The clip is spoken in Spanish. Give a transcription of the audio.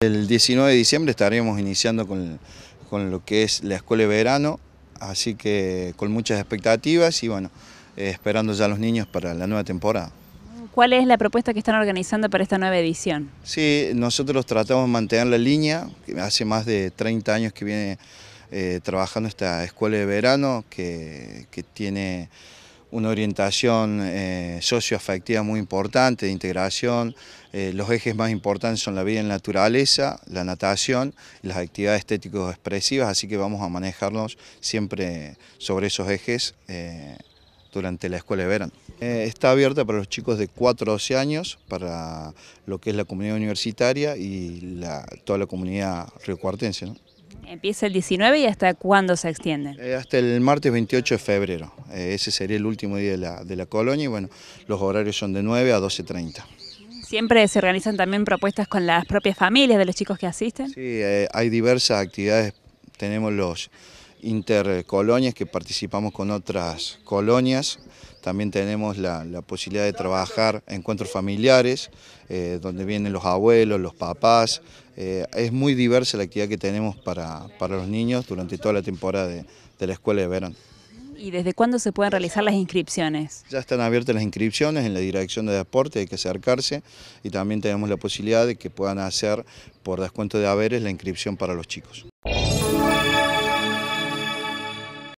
El 19 de diciembre estaremos iniciando con, lo que es la escuela de verano, así que con muchas expectativas y bueno, eh, esperando ya a los niños para la nueva temporada. ¿Cuál es la propuesta que están organizando para esta nueva edición? Sí, nosotros tratamos de mantener la línea, hace más de 30 años que viene eh, trabajando esta escuela de verano que, que tiene una orientación eh, socioafectiva muy importante, de integración. Eh, los ejes más importantes son la vida en naturaleza, la natación, las actividades estéticos expresivas así que vamos a manejarnos siempre sobre esos ejes eh, durante la escuela de verano. está abierta para los chicos de 4 a 12 años, para lo que es la comunidad universitaria y la, toda la comunidad riocuartense. Empieza el 19 y hasta cuándo se extiende? Eh, hasta el martes 28 de febrero. Eh, ese sería el último día de la, de la colonia y bueno, los horarios son de 9 a 12.30. ¿Siempre se organizan también propuestas con las propias familias de los chicos que asisten? Sí, eh, hay diversas actividades. Tenemos los intercolonias que participamos con otras colonias. También tenemos la, posibilidad de trabajar encuentros familiares, eh, donde vienen los abuelos, los papás. Eh, es muy diversa la actividad que tenemos para, los niños durante toda la temporada de, de la escuela de verano. ¿Y desde cuándo se pueden realizar las inscripciones? Ya están abiertas las inscripciones en la dirección de deporte, hay que acercarse y también tenemos la posibilidad de que puedan hacer por descuento de haberes la inscripción para los chicos.